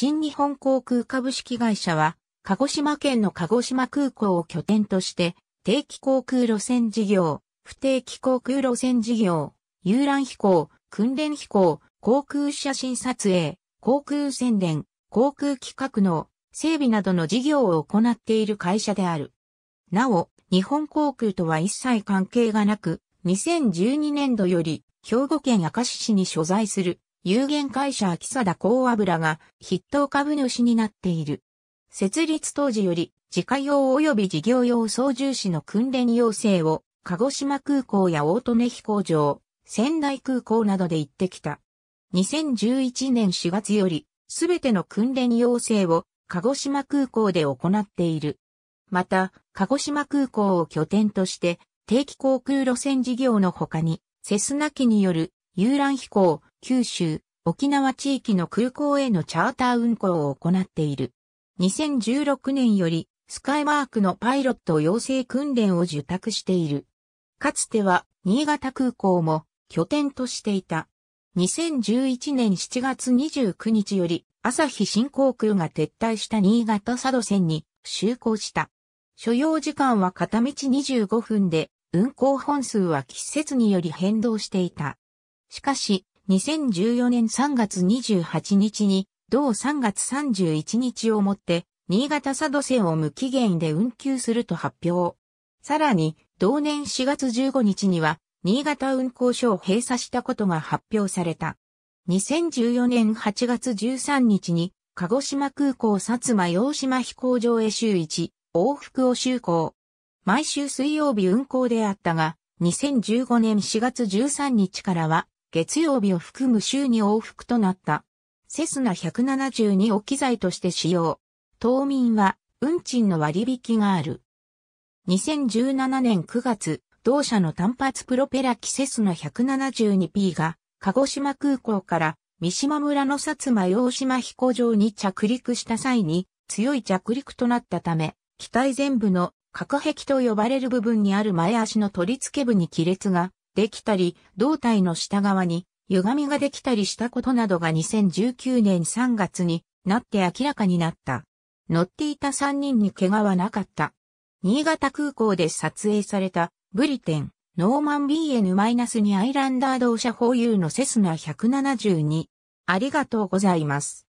新日本航空株式会社は、鹿児島県の鹿児島空港を拠点として、定期航空路線事業、不定期航空路線事業、遊覧飛行、訓練飛行、航空写真撮影、航空宣伝、航空企画の整備などの事業を行っている会社である。なお、日本航空とは一切関係がなく、2012年度より兵庫県明石市に所在する有限会社秋貞高油が筆頭株主になっている。設立当時より自家用及び事業用操縦士の訓練要請を鹿児島空港や大利根飛行場、仙台空港などで行ってきた。2011年4月よりすべての訓練要請を鹿児島空港で行っている。また、鹿児島空港を拠点として定期航空路線事業の他に、セスナ機による遊覧飛行、九州、沖縄地域の空港へのチャーター運航を行っている。2016年よりスカイマークのパイロット養成訓練を受託している。かつては新潟空港も拠点としていた。2011年7月29日より朝日新航空が撤退した新潟佐渡線に就航した。所要時間は片道25分で運行本数は季節により変動していた。しかし、2014年3月28日に、同3月31日をもって、新潟佐渡線を無期限で運休すると発表。さらに、同年4月15日には、新潟運行所を閉鎖したことが発表された。2014年8月13日に、鹿児島空港薩摩洋島飛行場へ週1、往復を就航。毎週水曜日運行であったが、2015年4月13日からは、月曜日を含む週に往復となった。セスナ172を機材として使用。島民は運賃の割引がある。2017年9月、同社の単発プロペラ機セスナ 172P が、鹿児島空港から三島村の薩摩洋島飛行場に着陸した際に、強い着陸となったため、機体全部の隔壁と呼ばれる部分にある前足の取り付け部に亀裂ができたり、胴体の下側に歪みができたりしたことなどが2019年3月になって明らかになった。乗っていた3人に怪我はなかった。新潟空港で撮影されたブリテン、ノーマン BN-2 アイランダー同社保有のセスナ172。ありがとうございます。